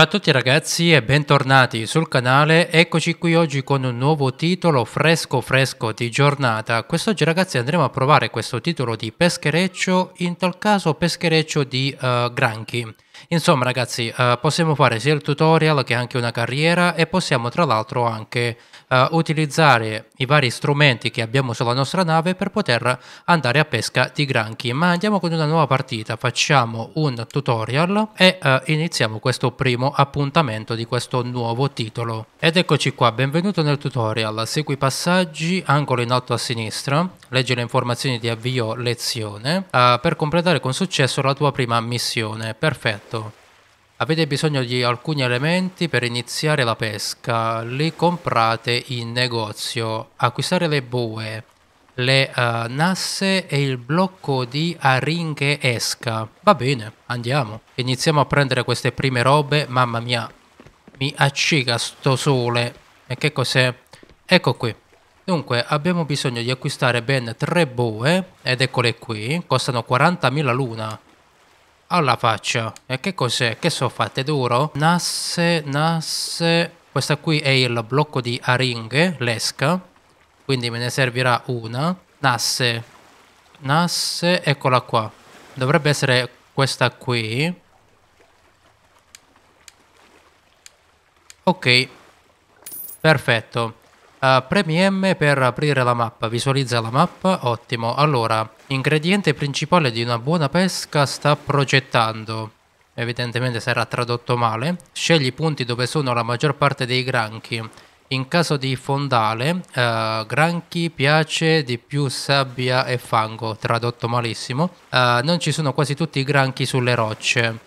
Ciao a tutti ragazzi e bentornati sul canale, eccoci qui oggi con un nuovo titolo fresco fresco di giornata. Quest'oggi ragazzi andremo a provare questo titolo di peschereccio, in tal caso peschereccio di uh, granchi. Insomma ragazzi eh, possiamo fare sia il tutorial che anche una carriera e possiamo tra l'altro anche eh, utilizzare i vari strumenti che abbiamo sulla nostra nave per poter andare a pesca di granchi. Ma andiamo con una nuova partita, facciamo un tutorial e eh, iniziamo questo primo appuntamento di questo nuovo titolo. Ed eccoci qua, benvenuto nel tutorial, segui i passaggi, angolo in alto a sinistra leggi le informazioni di avvio lezione, uh, per completare con successo la tua prima missione. Perfetto. Avete bisogno di alcuni elementi per iniziare la pesca, li comprate in negozio, acquistare le bue, le uh, nasse e il blocco di aringhe esca. Va bene, andiamo. Iniziamo a prendere queste prime robe, mamma mia, mi accica sto sole. E che cos'è? Ecco qui. Dunque, abbiamo bisogno di acquistare ben tre boe, ed eccole qui, costano 40.000 luna. Alla faccia. E che cos'è? Che sono fatte d'oro? Nasse, nasse... Questa qui è il blocco di aringhe, l'esca. Quindi me ne servirà una. Nasse. Nasse, eccola qua. Dovrebbe essere questa qui. Ok. Perfetto. Uh, eh, premi M per aprire la mappa, visualizza la mappa, ottimo. Allora, ingrediente principale di una buona pesca sta progettando. Evidentemente sarà tradotto male. Scegli i punti dove sono la maggior parte dei granchi. In caso di fondale, uh, granchi piace di più sabbia e fango, tradotto malissimo. Uh, non ci sono quasi tutti i granchi sulle rocce.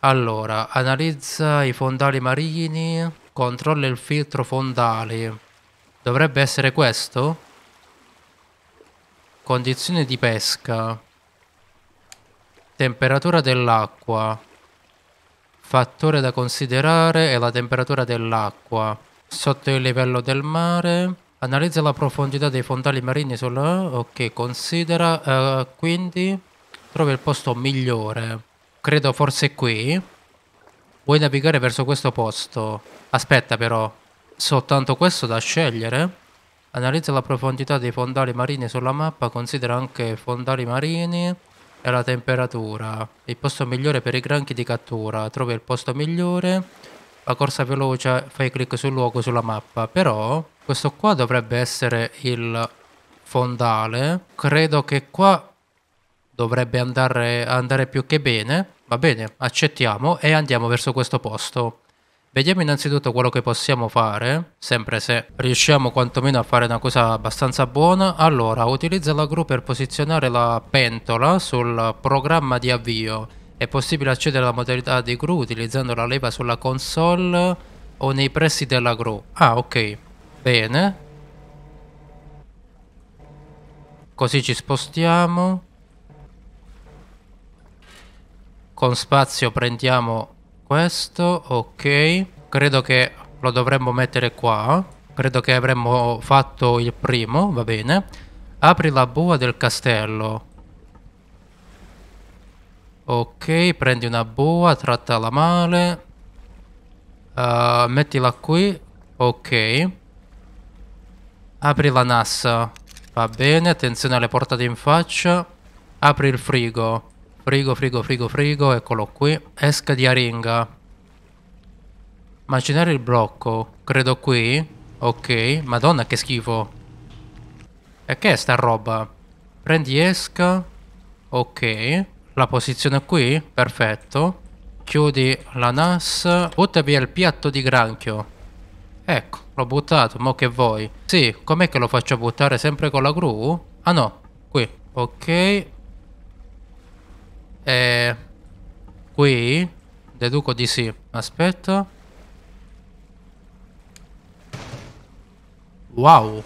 Allora, analizza i fondali marini, controlla il filtro fondali Dovrebbe essere questo? Condizione di pesca. Temperatura dell'acqua. Fattore da considerare è la temperatura dell'acqua. Sotto il livello del mare. Analizza la profondità dei fondali marini sulla... Ok, considera... Uh, quindi... Trova il posto migliore. Credo forse qui. Vuoi navigare verso questo posto? Aspetta però soltanto questo da scegliere. Analizza la profondità dei fondali marini sulla mappa, considera anche fondali marini e la temperatura. Il posto migliore per i granchi di cattura, trovi il posto migliore, la corsa veloce, fai clic sul luogo sulla mappa. Però questo qua dovrebbe essere il fondale, credo che qua dovrebbe andare, andare più che bene. Va bene, accettiamo e andiamo verso questo posto. Vediamo innanzitutto quello che possiamo fare, sempre se riusciamo quantomeno a fare una cosa abbastanza buona. Allora, utilizza la gru per posizionare la pentola sul programma di avvio. È possibile accedere alla modalità di gru utilizzando la leva sulla console o nei pressi della gru. Ah, ok. Bene. Così ci spostiamo. Con spazio prendiamo questo, ok. Credo che lo dovremmo mettere qua. Credo che avremmo fatto il primo, va bene. Apri la bua del castello. Ok, prendi una bua, trattala male. Uh, mettila qui. Ok. Apri la nassa. Va bene, attenzione alle portate in faccia. Apri il frigo. Frigo, frigo, frigo, frigo, eccolo qui. Esca di aringa. Macinare il blocco. Credo qui. Ok. Madonna, che schifo. E che è sta roba? Prendi esca. Ok. La posizione qui. Perfetto. Chiudi la NAS. Butta via il piatto di granchio. Ecco, l'ho buttato, mo che vuoi? Sì, com'è che lo faccio buttare sempre con la gru? Ah no, qui. Ok, e qui deduco di sì. Aspetta. Wow.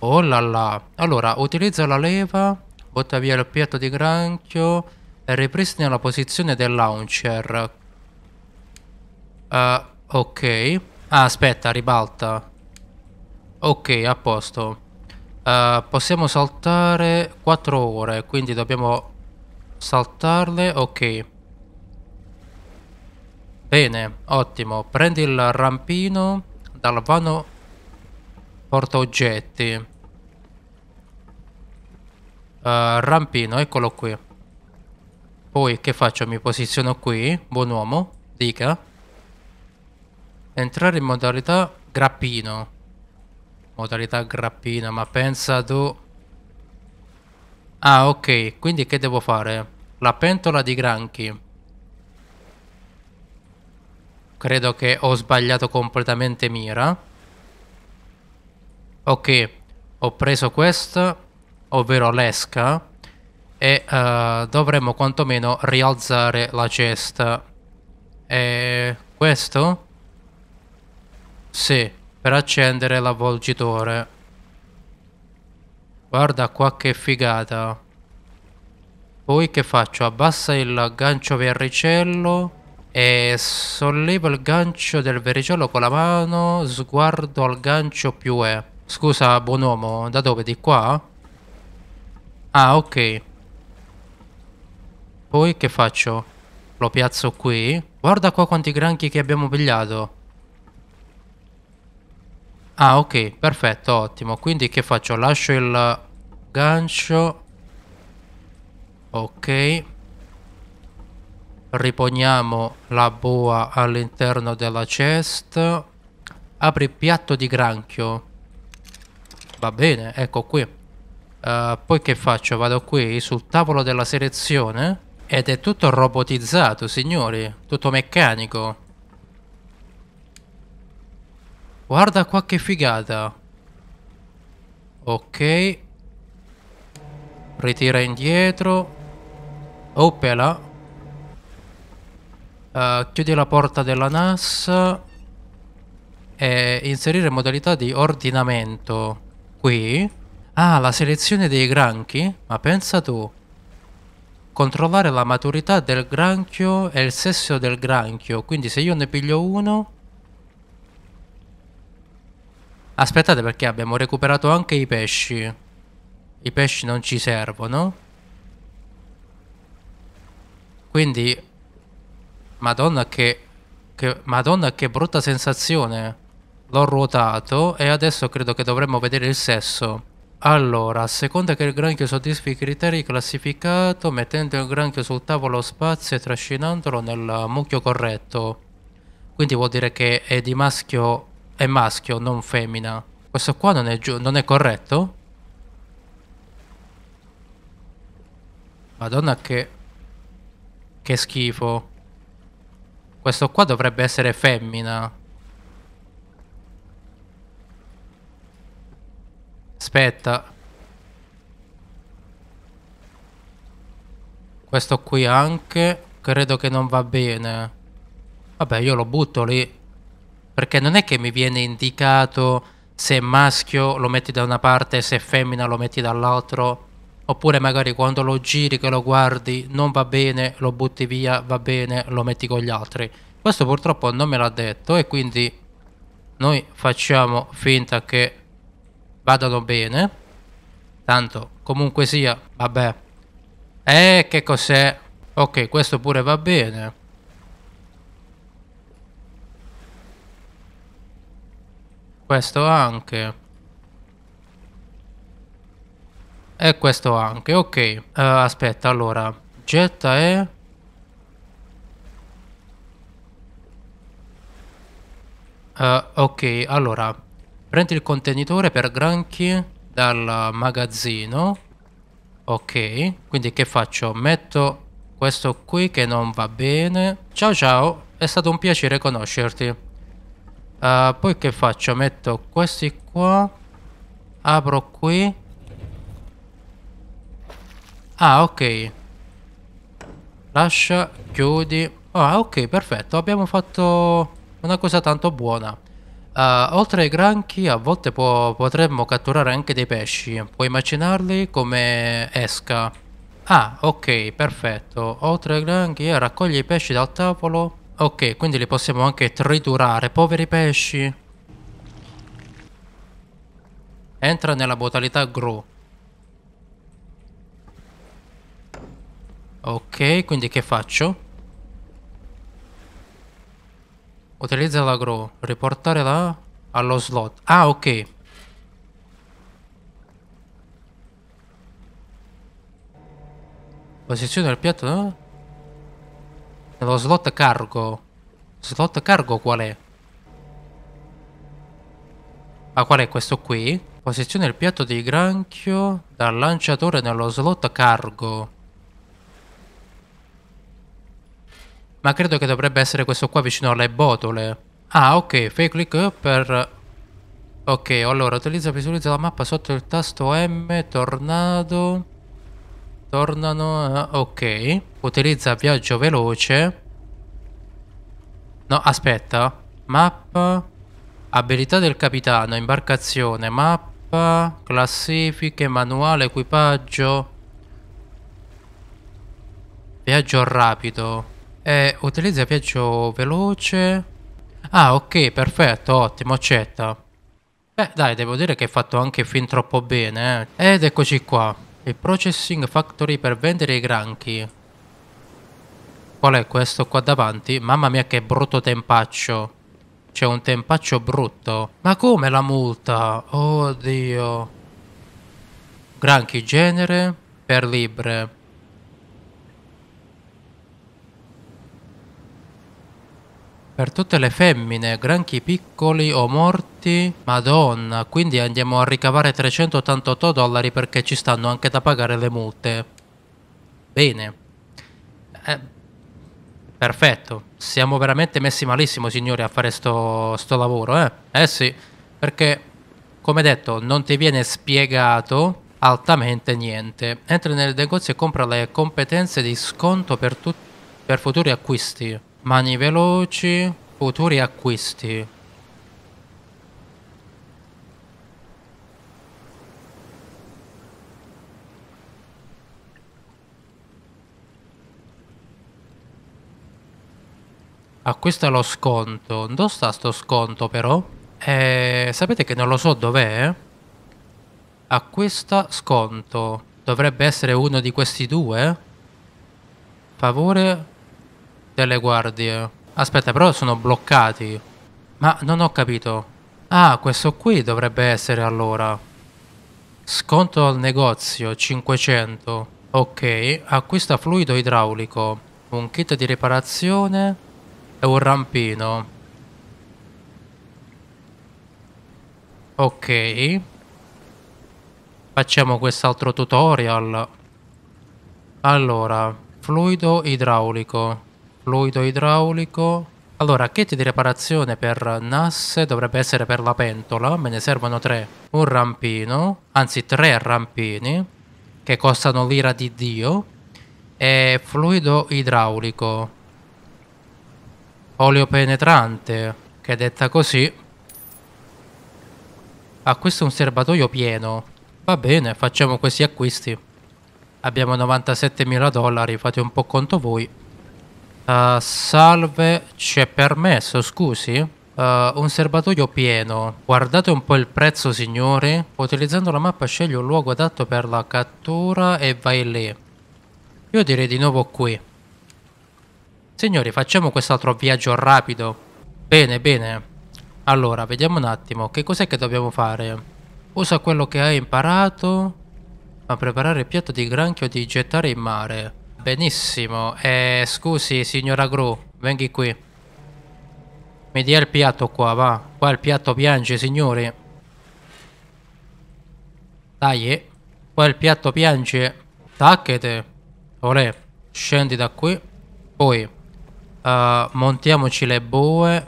Oh là là. Allora, utilizza la leva, butta via il piatto di granchio e ripristina la posizione del launcher. Uh, ok. Ah, aspetta, ribalta. Ok, a posto. Uh, possiamo saltare 4 ore, quindi dobbiamo Saltarle, ok. Bene, ottimo. Prendi il rampino dal vano portaoggetti. Uh, eh, rampino, eccolo qui. Poi che faccio? Mi posiziono qui, buon uomo, dica. Entrare in modalità grappino. Modalità grappino, ma pensa tu... Ah, ok. Quindi che devo fare? La pentola di granchi. Credo che ho sbagliato completamente mira. Ok. Ho preso questa, ovvero l'esca. E uh, dovremmo quantomeno rialzare la cesta. E questo? Sì, per accendere l'avvolgitore. Guarda qua che figata. Poi che faccio? Abbassa il gancio verricello e sollevo il gancio del verricello con la mano, sguardo al gancio più E. Scusa, buon uomo, da dove? Di qua? Ah, ok. Poi che faccio? Lo piazzo qui. Guarda qua quanti granchi che abbiamo pigliato. Ah, ok, perfetto, ottimo. Quindi che faccio? Lascio il gancio ok riponiamo la boa all'interno della chest apri piatto di granchio va bene ecco qui uh, poi che faccio vado qui sul tavolo della selezione ed è tutto robotizzato signori tutto meccanico guarda qua che figata ok Ritira indietro. Opela. Uh, chiudi la porta della NAS. E inserire modalità di ordinamento. Qui. Ah, la selezione dei granchi? Ma pensa tu. Controllare la maturità del granchio e il sesso del granchio. Quindi se io ne piglio uno... Aspettate perché abbiamo recuperato anche i pesci i pesci non ci servono. Quindi, madonna che, che, madonna che brutta sensazione. L'ho ruotato e adesso credo che dovremmo vedere il sesso. Allora, a seconda che il granchio soddisfi i criteri classificato, mettendo il granchio sul tavolo spazio e trascinandolo nel mucchio corretto. Quindi vuol dire che è di maschio, è maschio, non femmina. Questo qua non è, non è corretto? Madonna che... Che schifo. Questo qua dovrebbe essere femmina. Aspetta. Questo qui anche. Credo che non va bene. Vabbè, io lo butto lì. Perché non è che mi viene indicato se è maschio lo metti da una parte, se è femmina lo metti dall'altro oppure magari quando lo giri che lo guardi non va bene, lo butti via, va bene, lo metti con gli altri. Questo purtroppo non me l'ha detto e quindi noi facciamo finta che vadano bene. Tanto comunque sia, vabbè. E eh, che cos'è? Ok, questo pure va bene. Questo anche. E questo anche, ok. Uh, aspetta, allora. Getta e... Uh, ok, allora. Prendi il contenitore per granchi dal magazzino. Ok, quindi che faccio? Metto questo qui che non va bene. Ciao ciao, è stato un piacere conoscerti. Uh, poi che faccio? Metto questi qua. Apro qui Ah, ok. Lascia, chiudi. Ah, ok, perfetto. Abbiamo fatto una cosa tanto buona. Uh, oltre ai granchi a volte po potremmo catturare anche dei pesci. Puoi macinarli come esca. Ah, ok, perfetto. Oltre ai granchi eh, raccogli i pesci dal tavolo. Ok, quindi li possiamo anche triturare. Poveri pesci. Entra nella modalità Gru. Ok, quindi che faccio? Utilizza la grow. Riportare la... allo slot. Ah, ok. Posizione del piatto, no? Nello slot cargo. Slot cargo qual è? Ah, qual è questo qui? Posizione il piatto di granchio dal lanciatore nello slot cargo. Ma credo che dovrebbe essere questo qua vicino alle botole. Ah, ok, fai click eh, per... Ok, allora, utilizza, visualizza la mappa sotto il tasto M, tornado... Tornano... Eh, ok. Utilizza viaggio veloce. No, aspetta. Mappa... Abilità del capitano, imbarcazione, mappa, classifiche, manuale, equipaggio. Viaggio rapido. Eh, utilizza viaggio veloce. Ah, ok, perfetto, ottimo, accetta. Beh, dai, devo dire che hai fatto anche fin troppo bene. Eh. Ed eccoci qua. Il Processing Factory per vendere i granchi. Qual è questo qua davanti? Mamma mia che brutto tempaccio. C'è un tempaccio brutto. Ma come la multa? Oddio. Granchi genere per libre. Per tutte le femmine, granchi piccoli o morti, madonna, quindi andiamo a ricavare 388 dollari perché ci stanno anche da pagare le multe. Bene. Eh, perfetto, siamo veramente messi malissimo signori a fare sto, sto lavoro, eh? Eh sì, perché come detto non ti viene spiegato altamente niente. Entra nel negozio e compra le competenze di sconto per, per futuri acquisti. Mani veloci, futuri acquisti. Acquista lo sconto. Dove sta sto sconto però? Eh, sapete che non lo so dov'è? Acquista sconto. Dovrebbe essere uno di questi due? Favore delle guardie. Aspetta, però sono bloccati. Ma non ho capito. Ah, questo qui dovrebbe essere allora. Sconto al negozio, 500. Ok, acquista fluido idraulico, un kit di riparazione e un rampino. Ok. Facciamo quest'altro tutorial. Allora, fluido idraulico fluido idraulico. Allora, kit di riparazione per nasse dovrebbe essere per la pentola, me ne servono tre. Un rampino, anzi tre rampini, che costano l'ira di Dio. E fluido idraulico. Olio penetrante, che detta così. Acquisto un serbatoio pieno. Va bene, facciamo questi acquisti. Abbiamo 97.000 dollari, fate un po' conto voi. Uh, salve, c'è permesso, scusi? Uh, un serbatoio pieno. Guardate un po' il prezzo, signori. Utilizzando la mappa scegli un luogo adatto per la cattura e vai lì. Io direi di nuovo qui. Signori, facciamo quest'altro viaggio rapido. Bene, bene. Allora, vediamo un attimo. Che cos'è che dobbiamo fare? Usa quello che hai imparato a preparare il piatto di granchio di gettare in mare benissimo. Eh, scusi, signora Gru, vengi qui. Mi dia il piatto qua, va. Qua il piatto piange, signori. Dai, eh. qua il piatto piange. Tacchete. Olè, scendi da qui. Poi, uh, montiamoci le boe.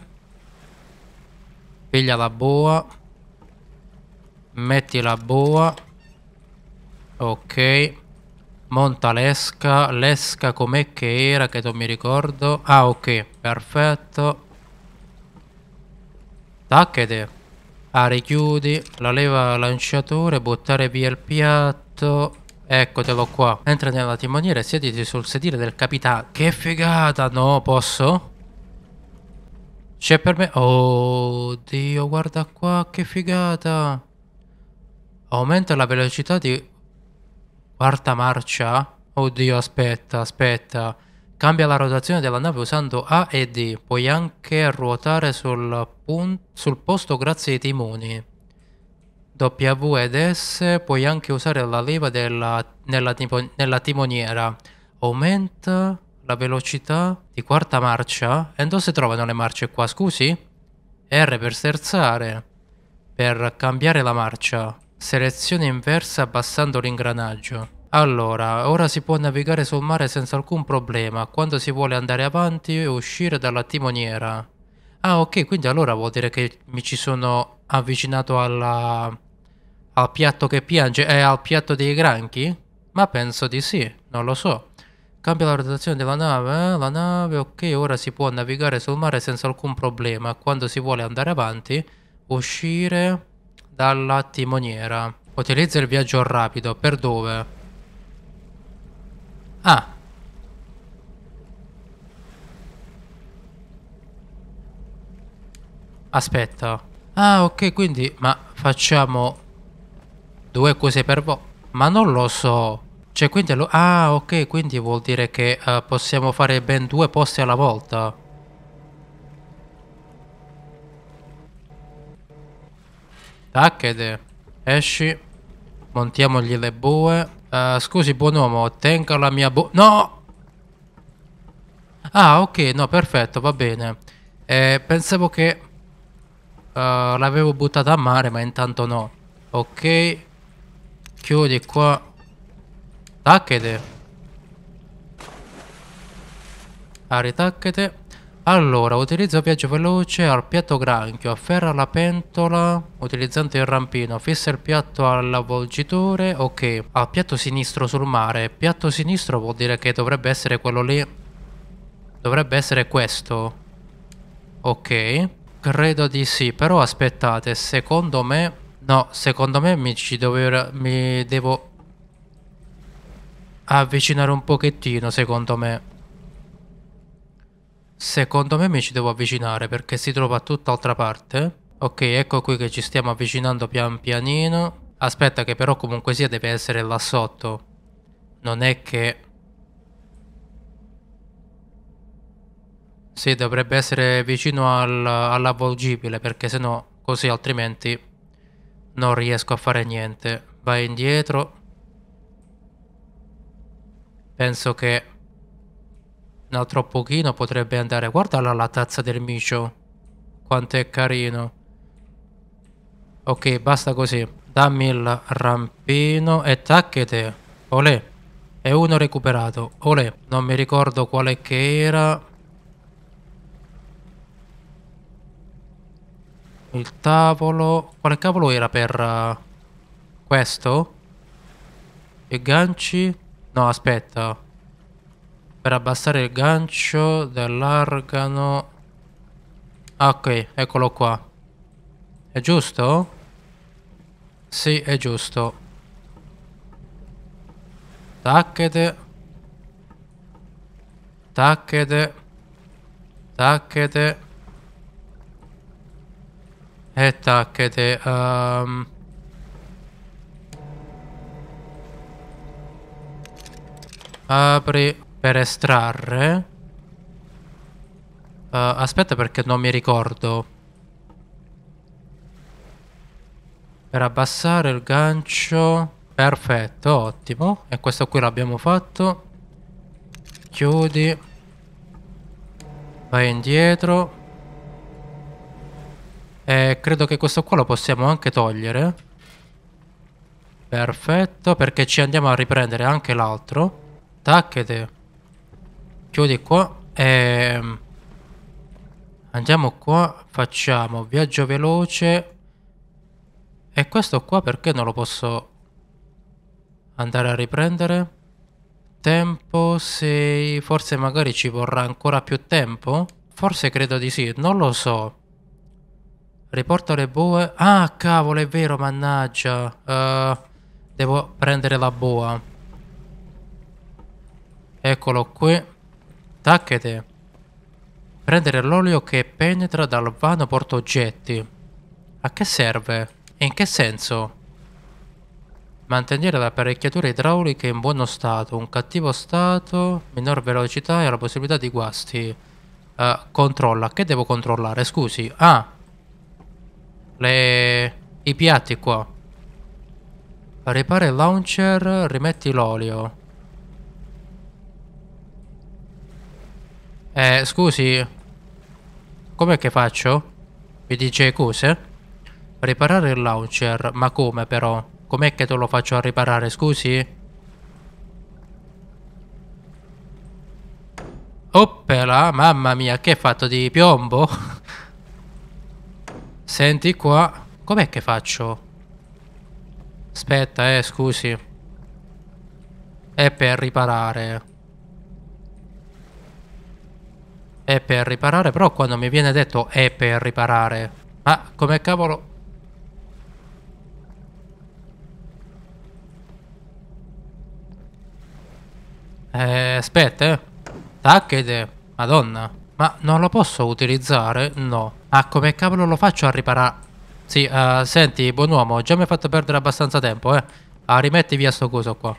Piglia la boa. Metti la boa. Ok. Montalesca, Lesca com'è che era che non mi ricordo? Ah ok, perfetto. Tacchete. Ah, richiudi, la leva lanciatore, buttare via il piatto. Eccotelo qua. Entra nella timoniera e siediti sul sedile del capitano. Che figata, no? Posso? C'è per me... Oh, Dio, guarda qua, che figata. Aumenta la velocità di quarta marcia. Oddio, aspetta, aspetta. Cambia la rotazione della nave usando A e D. Puoi anche ruotare sul, sul posto grazie ai timoni. W ed S. Puoi anche usare la leva della, nella, nella timoniera. Aumenta la velocità di quarta marcia. E dove si trovano le marce qua, scusi? R per sterzare. Per cambiare la marcia. Selezione inversa abbassando l'ingranaggio. Allora, ora si può navigare sul mare senza alcun problema, quando si vuole andare avanti e uscire dalla timoniera. Ah ok, quindi allora vuol dire che mi ci sono avvicinato alla... al piatto che piange, è eh, al piatto dei granchi? Ma penso di sì, non lo so. Cambia la rotazione della nave, eh? la nave, ok, ora si può navigare sul mare senza alcun problema, quando si vuole andare avanti, uscire dalla timoniera. Utilizza il viaggio rapido. Per dove? Ah. Aspetta. Ah, ok, quindi... Ma facciamo due cose per voi. Ma non lo so. Cioè, quindi... Ah, ok, quindi vuol dire che uh, possiamo fare ben due posti alla volta. Tac ed esci. Montiamogli le bue. Uh, scusi, buon uomo, tenga la mia bu... No! Ah, ok, no, perfetto, va bene. Eh, pensavo che uh, l'avevo buttata a mare, ma intanto no. Ok. Chiudi qua. Tacchete. Aritacchete. Allora, utilizza viaggio veloce al piatto granchio, afferra la pentola utilizzando il rampino, fissa il piatto all'avvolgitore, ok. al piatto sinistro sul mare, piatto sinistro vuol dire che dovrebbe essere quello lì. Dovrebbe essere questo. Ok. Credo di sì, però aspettate, secondo me... No, secondo me mi ci dover... mi devo... avvicinare un pochettino, secondo me. Secondo me mi ci devo avvicinare perché si trova a tutt'altra parte. Ok, ecco qui che ci stiamo avvicinando pian pianino. Aspetta che però comunque sia deve essere là sotto. Non è che... Sì, dovrebbe essere vicino al, all'avvolgibile perché sennò così altrimenti non riesco a fare niente. Vai indietro. Penso che un altro pochino potrebbe andare. Guardala la tazza del micio. Quanto è carino. Ok, basta così. Dammi il rampino e tacchete. Olè. E uno recuperato. Olè. Non mi ricordo quale che era. Il tavolo... Quale cavolo era per... Uh, questo? E ganci? No, aspetta per abbassare il gancio dell'organo Ah, ok, eccolo qua. È giusto? Sì, è giusto. Tacchete. Tacchete. Tacchete. E tacchete. Um... Apri per estrarre... Uh, aspetta perché non mi ricordo. Per abbassare il gancio... Perfetto, ottimo. E questo qui l'abbiamo fatto. Chiudi. Vai indietro. E credo che questo qua lo possiamo anche togliere. Perfetto, perché ci andiamo a riprendere anche l'altro. Tacchete chiudi qua e ehm, andiamo qua facciamo viaggio veloce e questo qua perché non lo posso andare a riprendere tempo se forse magari ci vorrà ancora più tempo forse credo di sì non lo so riporto le boe ah cavolo è vero mannaggia uh, devo prendere la boa eccolo qui tacchete. Prendere l'olio che penetra dal vano portaoggetti. A che serve? E in che senso? Mantenere le apparecchiature idrauliche in buono stato, un cattivo stato, minor velocità e la possibilità di guasti. Uh, controlla, che devo controllare? Scusi, ah, le... i piatti qua. Ripare il launcher, rimetti l'olio. Eh, scusi. Com'è che faccio? Mi dice cose? Riparare il launcher, ma come però? Com'è che te lo faccio a riparare, scusi? Oppela, mamma mia, che è fatto di piombo? Senti qua, com'è che faccio? Aspetta, eh, scusi. È per riparare. È per riparare, però quando mi viene detto è per riparare. Ma come cavolo... Eh, aspetta, eh. Tacchede. Madonna. Ma non lo posso utilizzare? No. Ma ah, come cavolo lo faccio a riparare? Sì, uh, senti, buon uomo, già mi hai fatto perdere abbastanza tempo, eh. Ah, rimetti via sto coso qua.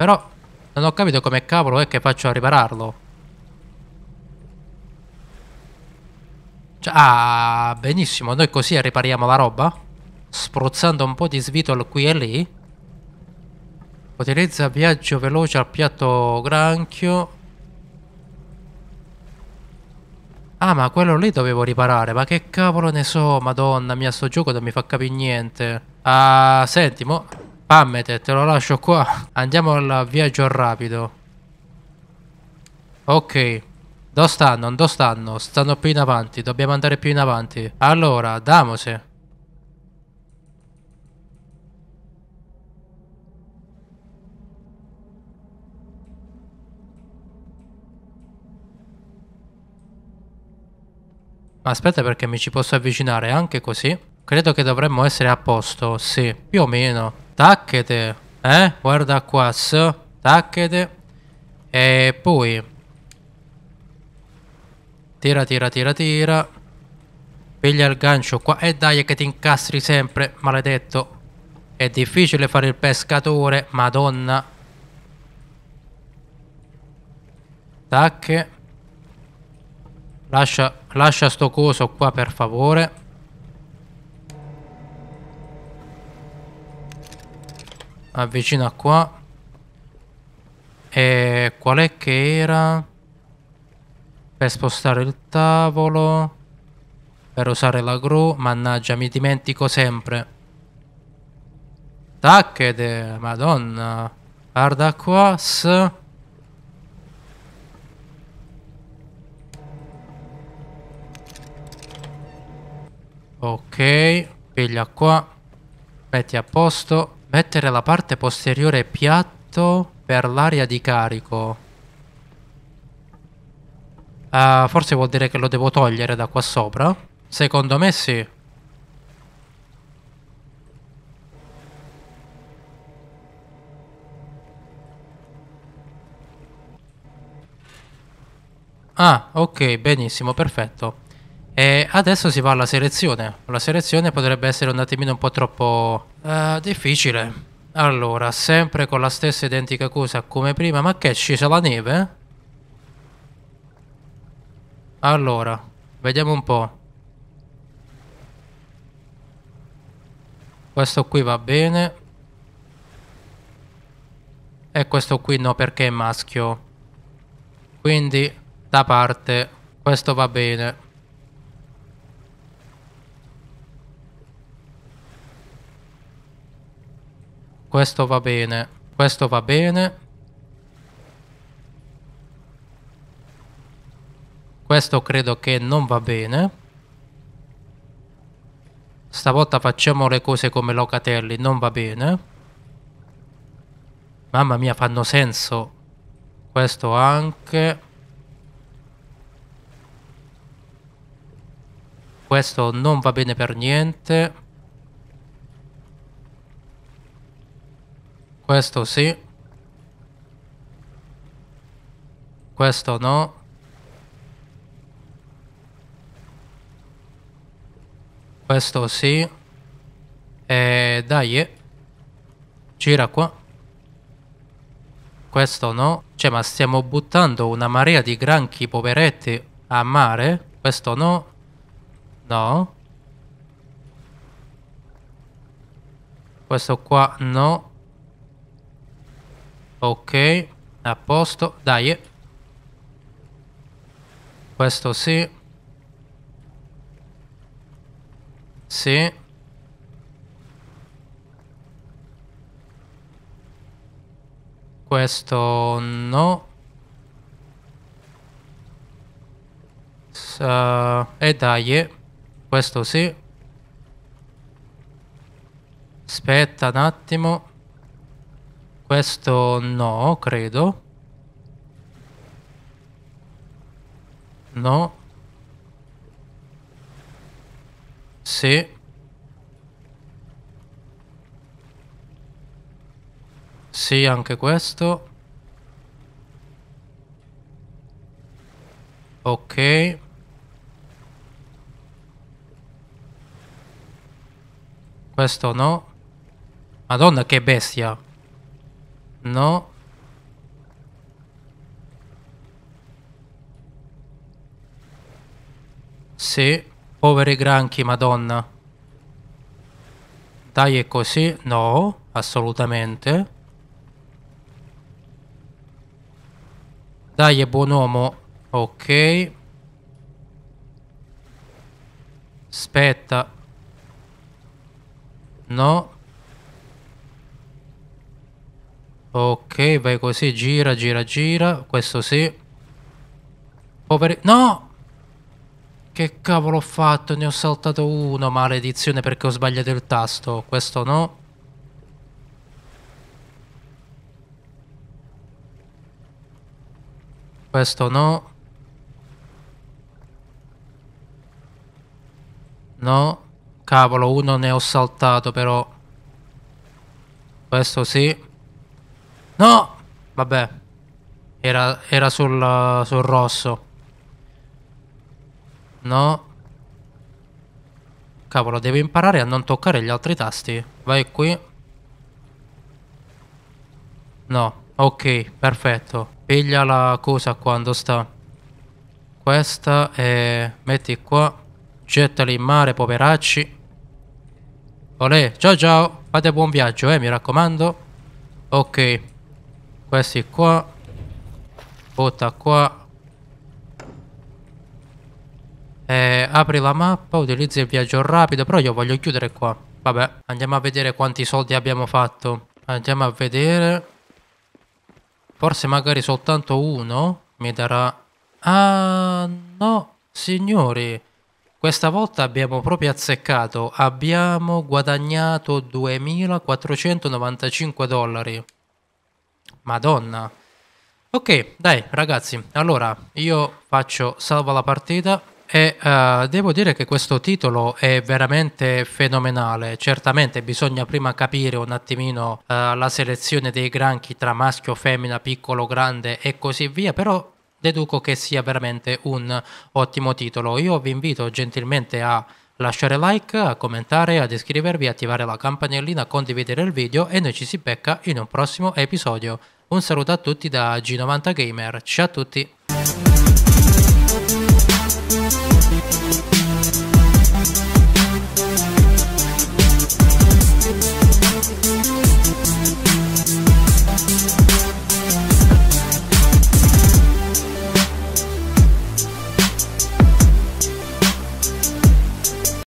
Però non ho capito come cavolo è che faccio a ripararlo. Cioè, ah, benissimo, noi così ripariamo la roba? Spruzzando un po' di svitol qui e lì? Utilizza viaggio veloce al piatto granchio. Ah, ma quello lì dovevo riparare. Ma che cavolo ne so, madonna mia, sto gioco non mi fa capire niente. Ah, senti, mo... Pammete, te lo lascio qua. Andiamo al viaggio rapido. Ok. Dove stanno? Dove stanno? Stanno più in avanti. Dobbiamo andare più in avanti. Allora, damose. Aspetta perché mi ci posso avvicinare anche così. Credo che dovremmo essere a posto, sì, più o meno. Tacchete, eh? Guarda qua, s. Tacchete. E poi... Tira, tira, tira, tira. Piglia il gancio qua. E dai che ti incastri sempre, maledetto. È difficile fare il pescatore, madonna. Tacche. Lascia, lascia sto coso qua, per favore. avvicina qua e qual è che era per spostare il tavolo per usare la gru mannaggia mi dimentico sempre tacchede madonna guarda qua s ok piglia qua metti a posto Mettere la parte posteriore piatto per l'area di carico. Uh, forse vuol dire che lo devo togliere da qua sopra. Secondo me sì. Ah, ok, benissimo, perfetto. E adesso si va alla selezione. La selezione potrebbe essere un attimino un po' troppo uh, difficile. Allora, sempre con la stessa identica cosa come prima. Ma che, è scesa la neve? Allora, vediamo un po'. Questo qui va bene. E questo qui no perché è maschio. Quindi, da parte, questo va bene. Questo va bene. Questo va bene. Questo credo che non va bene. Stavolta facciamo le cose come locatelli, non va bene. Mamma mia, fanno senso. Questo anche. Questo non va bene per niente. Questo sì. Questo no. Questo sì. E dai. Eh. Gira qua. Questo no. Cioè, ma stiamo buttando una marea di granchi poveretti a mare? Questo no. No. Questo qua no. Ok, a posto, dai. Questo sì. Sì. Questo no. S eh, e dai. Questo sì. Aspetta un attimo. Questo no, credo. No. Sì. Sì, anche questo. Ok. Questo no. Madonna che bestia. No. Sì. Poveri granchi, madonna. Dai, è così? No, assolutamente. Dai, è buon uomo. Ok. Aspetta. No. Ok, vai così, gira, gira, gira. Questo sì. Poveri... No! Che cavolo ho fatto? Ne ho saltato uno, maledizione, perché ho sbagliato il tasto. Questo no. Questo no. No. Cavolo, uno ne ho saltato però. Questo sì. No! Vabbè. Era, era sul, sul rosso. No. Cavolo, devo imparare a non toccare gli altri tasti. Vai qui. No. Ok, perfetto. Piglia la cosa quando sta. Questa e... Metti qua. Gettali in mare, poveracci. Olè, ciao ciao. Fate buon viaggio, eh, mi raccomando. Ok. Questi qua. Butta qua. E eh, apri la mappa, utilizzi il viaggio rapido, però io voglio chiudere qua. Vabbè, andiamo a vedere quanti soldi abbiamo fatto. Andiamo a vedere. Forse magari soltanto uno mi darà... Ah, no, signori. Questa volta abbiamo proprio azzeccato, abbiamo guadagnato 2.495 dollari. Madonna. Ok, dai ragazzi, allora io faccio salva la partita e uh, devo dire che questo titolo è veramente fenomenale. Certamente bisogna prima capire un attimino uh, la selezione dei granchi tra maschio, femmina, piccolo, grande e così via, però deduco che sia veramente un ottimo titolo. Io vi invito gentilmente a lasciare like, a commentare, ad iscrivervi, attivare la campanellina, condividere il video e noi ci si becca in un prossimo episodio. Un saluto a tutti da G90 Gamer, ciao a tutti!